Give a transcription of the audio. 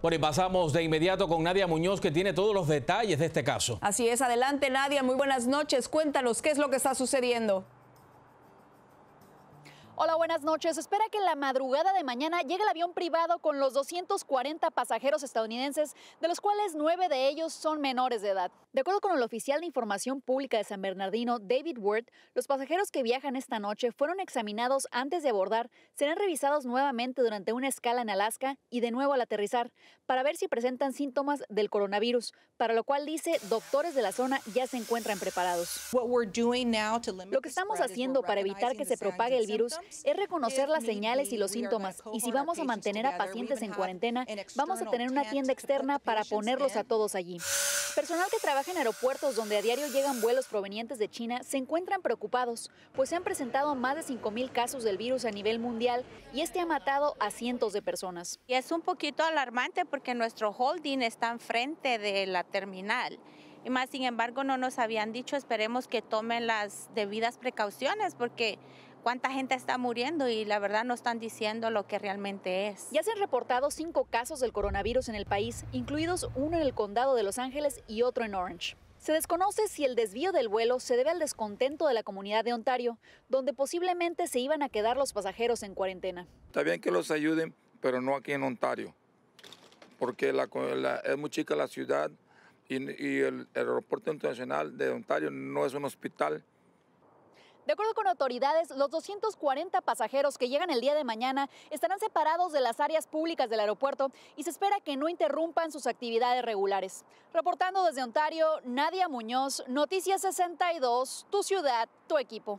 Bueno, y pasamos de inmediato con Nadia Muñoz, que tiene todos los detalles de este caso. Así es, adelante Nadia, muy buenas noches. Cuéntanos qué es lo que está sucediendo. Hola, buenas noches. Espera que la madrugada de mañana llegue el avión privado con los 240 pasajeros estadounidenses, de los cuales nueve de ellos son menores de edad. De acuerdo con el oficial de Información Pública de San Bernardino, David Ward, los pasajeros que viajan esta noche fueron examinados antes de abordar, serán revisados nuevamente durante una escala en Alaska y de nuevo al aterrizar, para ver si presentan síntomas del coronavirus, para lo cual dice doctores de la zona ya se encuentran preparados. Lo que estamos haciendo para evitar que se propague el virus es reconocer las señales y los síntomas y si vamos a mantener a pacientes en cuarentena, vamos a tener una tienda externa para ponerlos a todos allí. Personal que trabaja en aeropuertos donde a diario llegan vuelos provenientes de China se encuentran preocupados, pues se han presentado más de 5.000 casos del virus a nivel mundial y este ha matado a cientos de personas. Y es un poquito alarmante porque nuestro holding está enfrente de la terminal y más sin embargo no nos habían dicho, esperemos que tomen las debidas precauciones porque cuánta gente está muriendo y la verdad no están diciendo lo que realmente es. Ya se han reportado cinco casos del coronavirus en el país, incluidos uno en el condado de Los Ángeles y otro en Orange. Se desconoce si el desvío del vuelo se debe al descontento de la comunidad de Ontario, donde posiblemente se iban a quedar los pasajeros en cuarentena. Está bien que los ayuden, pero no aquí en Ontario, porque es muy chica la ciudad y, el aeropuerto internacional de Ontario no es un hospital de acuerdo con autoridades, los 240 pasajeros que llegan el día de mañana estarán separados de las áreas públicas del aeropuerto y se espera que no interrumpan sus actividades regulares. Reportando desde Ontario, Nadia Muñoz, Noticias 62, tu ciudad, tu equipo.